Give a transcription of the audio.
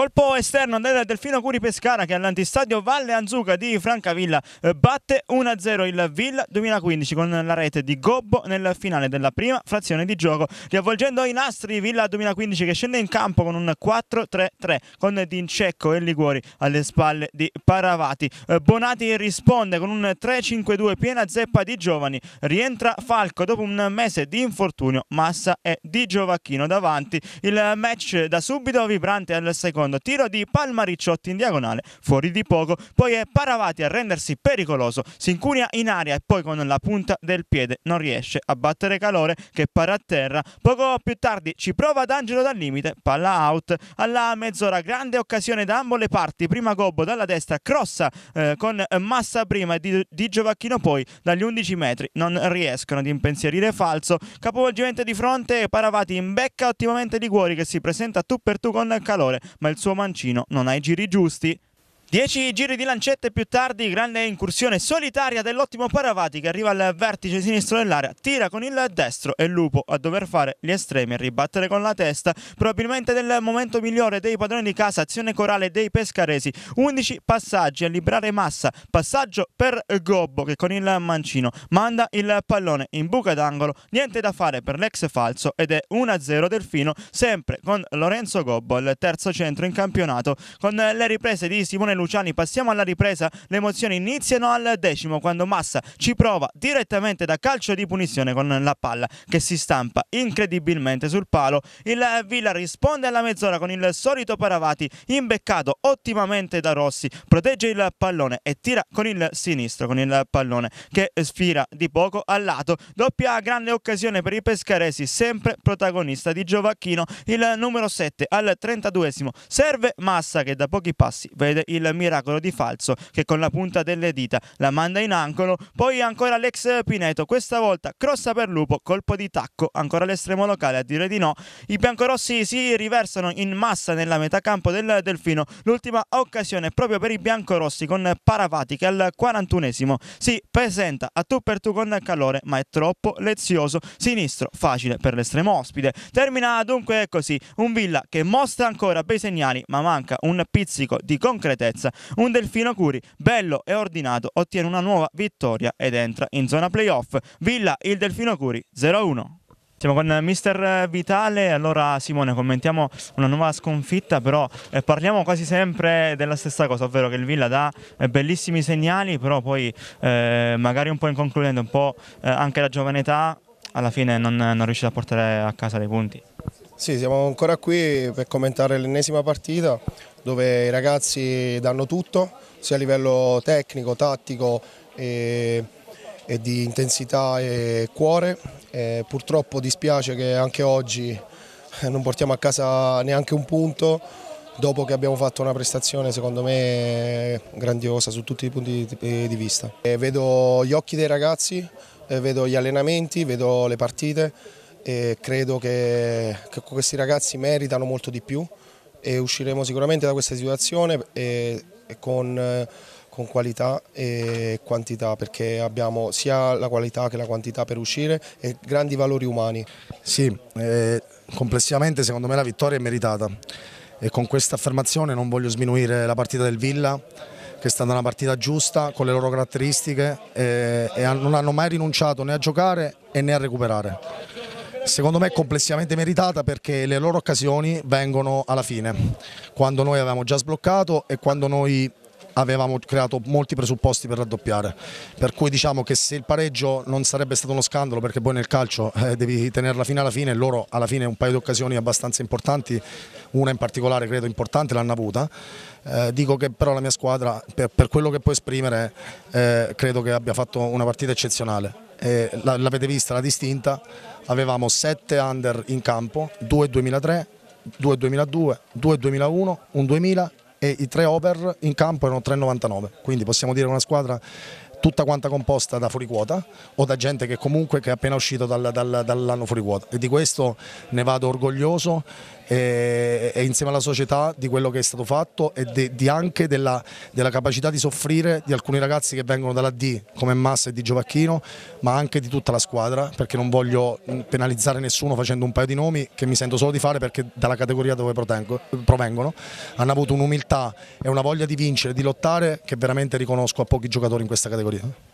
Colpo esterno del Delfino Curi Pescara che all'antistadio Valle Anzuca di Francavilla eh, batte 1-0 il Villa 2015 con la rete di Gobbo nel finale della prima frazione di gioco, riavvolgendo i nastri Villa 2015 che scende in campo con un 4-3-3 con Dincecco e Liguori alle spalle di Paravati. Eh, Bonati risponde con un 3-5-2 piena zeppa di giovani, rientra Falco dopo un mese di infortunio, Massa e Di Giovacchino davanti. Il match da subito vibrante al secondo secondo tiro di Palmaricciotti in diagonale, fuori di poco, poi è Paravati a rendersi pericoloso, si incunia in aria e poi con la punta del piede non riesce a battere Calore che para a terra. Poco più tardi ci prova D'Angelo dal limite, palla out, alla mezz'ora grande occasione da ambo le parti, prima Gobbo dalla destra, crossa eh, con Massa prima di, di Giovacchino poi dagli 11 metri, non riescono ad impensierire falso, capovolgimento di fronte, Paravati in becca ottimamente di cuori che si presenta tu per tu con Calore, ma il suo mancino non ha i giri giusti, 10 giri di lancette più tardi, grande incursione solitaria dell'ottimo Paravati che arriva al vertice sinistro dell'area, tira con il destro e Lupo a dover fare gli estremi e ribattere con la testa, probabilmente del momento migliore dei padroni di casa, azione corale dei pescaresi, 11 passaggi a liberare massa, passaggio per Gobbo che con il mancino manda il pallone in buca d'angolo, niente da fare per l'ex falso ed è 1-0 Delfino, sempre con Lorenzo Gobbo, il terzo centro in campionato, con le riprese di Simone Luciani passiamo alla ripresa, le emozioni iniziano al decimo quando Massa ci prova direttamente da calcio di punizione con la palla che si stampa incredibilmente sul palo. Il Villa risponde alla mezz'ora con il solito Paravati imbeccato ottimamente da Rossi, protegge il pallone e tira con il sinistro, con il pallone che sfira di poco al lato. Doppia grande occasione per i pescaresi, sempre protagonista di Giovacchino, il numero 7 al 32 serve Massa che da pochi passi vede il miracolo di Falso che con la punta delle dita la manda in angolo, poi ancora l'ex Pineto, questa volta crossa per Lupo, colpo di tacco, ancora l'estremo locale a dire di no, i biancorossi si riversano in massa nella metà campo del Delfino, l'ultima occasione proprio per i biancorossi con Paravati che al 41esimo si presenta a tu per tu con calore ma è troppo lezioso, sinistro facile per l'estremo ospite, termina dunque così un Villa che mostra ancora bei segnali ma manca un pizzico di concretezza salvezza. Un delfino Curi, bello e ordinato, ottiene una nuova vittoria ed entra in zona playoff. Villa, il delfino Curi, 0-1. Siamo con mister Vitale, allora Simone commentiamo una nuova sconfitta però eh, parliamo quasi sempre della stessa cosa, ovvero che il Villa dà eh, bellissimi segnali però poi eh, magari un po' inconcludente, un po' eh, anche la giovane età alla fine non, non riuscite a portare a casa dei punti. Sì, siamo ancora qui per commentare l'ennesima partita, dove i ragazzi danno tutto, sia a livello tecnico, tattico e, e di intensità e cuore. E purtroppo dispiace che anche oggi eh, non portiamo a casa neanche un punto dopo che abbiamo fatto una prestazione secondo me grandiosa su tutti i punti di eh, vista. E vedo gli occhi dei ragazzi, eh, vedo gli allenamenti, vedo le partite e credo che, che questi ragazzi meritano molto di più e usciremo sicuramente da questa situazione e, e con, con, qualità e quantità perché abbiamo sia la qualità che la quantità per uscire e grandi valori umani. Sì, eh, complessivamente secondo me la vittoria è meritata e con questa affermazione non voglio sminuire la partita del Villa che è stata una partita giusta con le loro caratteristiche eh, e non hanno mai rinunciato né a giocare né a recuperare secondo me complessivamente meritata perché le loro occasioni vengono alla fine, quando noi avevamo già sbloccato e quando noi avevamo creato molti presupposti per raddoppiare, per cui diciamo che se il pareggio non sarebbe stato uno scandalo perché poi nel calcio eh, devi tenerla fino alla fine, loro alla fine un paio di occasioni abbastanza importanti, una in particolare credo importante l'hanno avuta, eh, dico che però la mia squadra per, per quello che può esprimere eh, credo che abbia fatto una partita eccezionale eh, l'avete vista la distinta, avevamo 7 under in campo, 2 2003, 2 2002, 2 2001, 1 2000 e i 3 over in campo erano 3,99, quindi possiamo dire una squadra tutta quanta composta da fuori quota o da gente che comunque che è appena uscito dal, dal, dall'anno fuori quota e di questo ne vado orgoglioso e, e, insieme alla società di quello che è stato fatto e de, de anche della, della, capacità di soffrire di alcuni ragazzi che vengono dalla D come Massa e di Giovacchino ma anche di tutta la squadra perché non voglio penalizzare nessuno facendo un paio di nomi che mi sento solo di fare perché dalla categoria dove protengo, provengono hanno avuto un'umiltà e una voglia di vincere, di lottare che veramente riconosco a pochi giocatori in questa categoria.